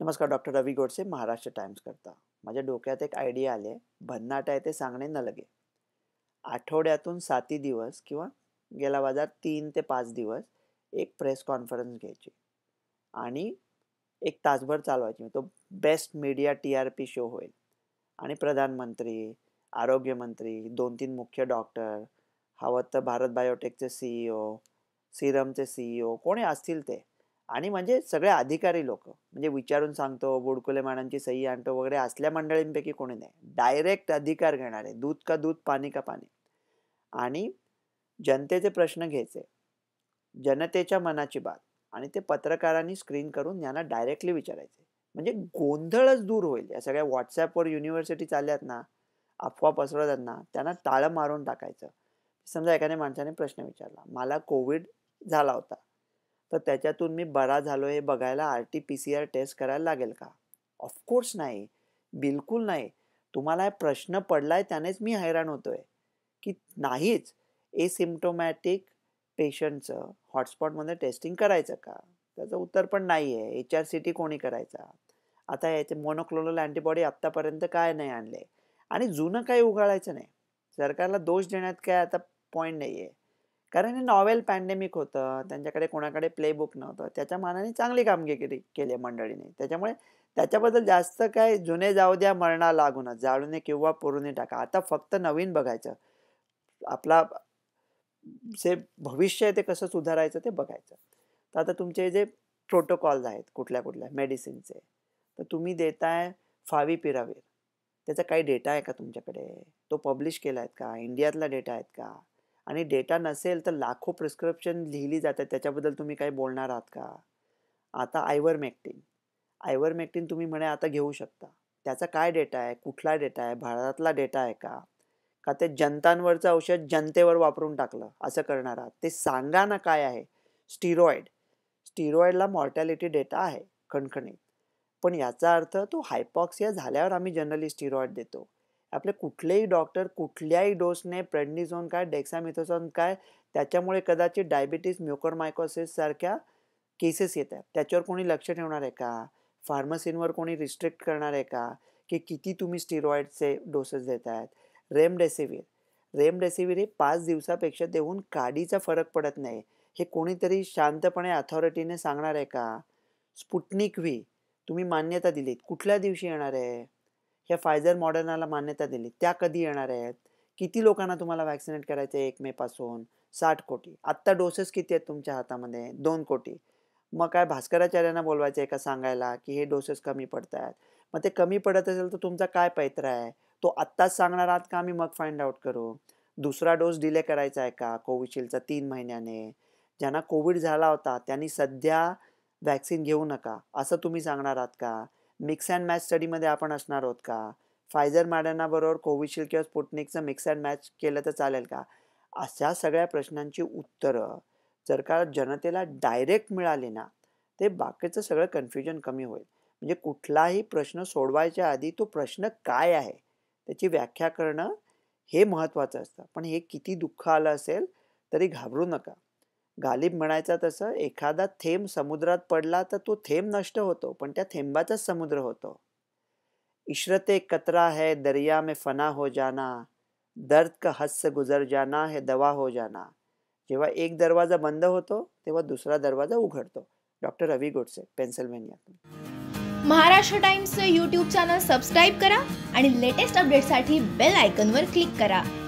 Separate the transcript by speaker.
Speaker 1: नमस्कार doctor Ravi Godse Maharashtra Times करता माझ्या डोक्यात एक आयडिया आले भन्नाट आहे ते सांगणे न लगे आठवड्यातून साती दिवस किंवा गेला बाजार तीन ते पाच दिवस एक प्रेस कॉन्फरन्स घ्यायची आणि एक तासभर चालवायची तो best media T R P show होईल आणि प्रधानमंत्री आरोग्यमंत्री दोन तीन मुख्य डॉक्टर हवं तर भारत बायोटेकचे सीईओ सिरमचे सीईओ कोणी असतील ते आणि म्हणजे सगळे अधिकारी लोक म्हणजे विचारून सांगतो बुडकुले माणांची सही आणतो वगैरे असल्या मंडळींपैकी कोणी नाही डायरेक्ट अधिकार घेणारे दूध का दूध पाणी का पाणी आणि जनतेचे प्रश्न घ्यायचे जनतेच्या मनाची बात आणि ते पत्रकारांनी स्क्रीन करून यांना डायरेक्टली विचारायचे म्हणजे गोंधळच दूर होईल या सगळ्या व्हॉट्सॲपवर युनिव्हर्सिटी चालल्यात ना अफवा पसरवतात ना त्यांना टाळं मारून टाकायचं समजा एखाद्या माणसाने प्रश्न विचारला मला कोविड झाला होता तर त्याच्यातून मी बरा झालो हे बघायला R T P C R test करायला लागेल का ऑफकोर्स नाही बिलकुल नाही तुम्हाला हे प्रश्न पडलाय त्यानेच मी हैराण होतोय की नाहीच एसिम्टोमॅटिक पेशंटचं हॉटस्पॉटमध्ये टेस्टिंग करायचं का त्याचं उत्तर पण नाही आहे एच आर सी टी कोणी करायचा आता याचे मोनोक्लोनल अँटीबॉडी आत्तापर्यंत काय नाही आणले आणि जुनं काही उघाळायचं नाही सरकारला दोष देण्यात काय आता पॉईंट नाही आहे कारण हे नॉवेल पॅन्डेमिक होतं त्यांच्याकडे कोणाकडे प्लेबुक नव्हतं त्याच्या मानाने चांगली कामगिरी केली मंडळीने त्याच्यामुळे त्याच्याबद्दल जास्त काय जुने जाऊ द्या मरणा लागूनच जाळूने किंवा पुरुने टाका आता फक्त नवीन बघायचं आपला जे भविष्य आहे ते कसं सुधारायचं ते बघायचं तर आता तुमचे जे प्रोटोकॉल्स आहेत कुठल्या कुठल्या मेडिसिनचे तर तुम्ही देताय फावी पिरावीर त्याचा काही डेटा आहे का तुमच्याकडे तो पब्लिश केला आहेत का इंडियातला डेटा आहेत का आणि डेटा नसेल तर लाखो प्रिस्क्रिप्शन लिहिली जातात त्याच्याबद्दल तुम्ही काही बोलणार आहात का आता आयवर मॅक्टिन आयवर मॅक्टिन तुम्ही म्हणे आता घेऊ शकता त्याचा काय डेटा आहे कुठला डेटा आहे भारतातला डेटा आहे का का ते जनतांवरचं औषध जनतेवर वापरून टाकलं असं करणार आहात ते सांगा ना काय आहे स्टिरॉइड स्टिरॉइडला मॉर्टॅलिटी डेटा आहे खणखणीत पण याचा अर्थ तो हायपॉक्सिया झाल्यावर आम्ही जनरली स्टिरॉइड देतो आपले कुठलेही डॉक्टर कुठल्याही डोसने प्रेडनिझोन काय डेक्सामिथोझोन काय त्याच्यामुळे कदाचित डायबिटीज म्युकोरमायकोसिस सारख्या केसेस येत आहेत त्याच्यावर कोणी लक्ष ठेवणार आहे का फार्मसींवर कोणी रिस्ट्रिक्ट करणार आहे का की किती तुम्ही स्टिरॉइडचे डोसेस देत आहेत रेमडेसिवीर रेमडेसिवीर हे पाच दिवसापेक्षा देऊन काडीचा फरक पडत नाही हे कोणीतरी शांतपणे अथॉरिटीने सांगणार आहे का स्पुटनिक व्ही तुम्ही मान्यता दिलीत कुठल्या दिवशी येणार आहे ह्या फायझर मॉडर्नाला मान्यता दिली त्या कधी येणार आहेत किती लोकांना तुम्हाला वॅक्सिनेट करायचं आहे एक पासून साठ कोटी आत्ता डोसेस किती आहेत तुमच्या हातामध्ये दोन कोटी मग काय भास्कराचार्यांना बोलवायचं आहे का सांगायला की हे डोसेस कमी पडत आहेत मग ते कमी पडत असेल तर तुमचा काय पैत्र आहे तो आत्ताच सांगणार आहात का आम्ही मग फाइंड आउट करू दुसरा डोस डिले करायचा आहे का कोविशिल्डचा तीन महिन्याने ज्यांना कोविड झाला होता त्यांनी सध्या वॅक्सिन घेऊ नका असं तुम्ही सांगणार आहात का मिक्स अँड मॅच स्टडीमध्ये आपण असणार आहोत का फायझर मॅडनाबरोबर कोविशिल्ड किंवा स्पुटनिकचं मिक्स अँड मॅच केलं तर चालेल का अशा सगळ्या प्रश्नांची उत्तरं जर का जनतेला डायरेक्ट मिळाली ना ते बाकीचं सगळं कन्फ्युजन कमी होईल म्हणजे कुठलाही प्रश्न सोडवायच्या आधी तो प्रश्न काय आहे त्याची व्याख्या करणं हे महत्त्वाचं असतं पण हे किती दुःख आलं असेल तरी घाबरू नका गालिब म्हणायचा तसं एखादा थेंब समुद्रात पडला तर तो थेंब नष्ट होतो पण त्या थेंबाचाच समुद्र होतो इश्रते कतरा है दर्या में फना हो जाना दर्द का हद गुजर जाना है दवा हो जाना जेव्हा एक दरवाजा बंद होतो तेव्हा दुसरा दरवाजा उघडतो doctor Ravi Godse Pennsylvania Maharashtra Times YouTube channel subscribe करा आणि लेटेस्ट अपडेटसाठी बेल आयकनवर क्लिक करा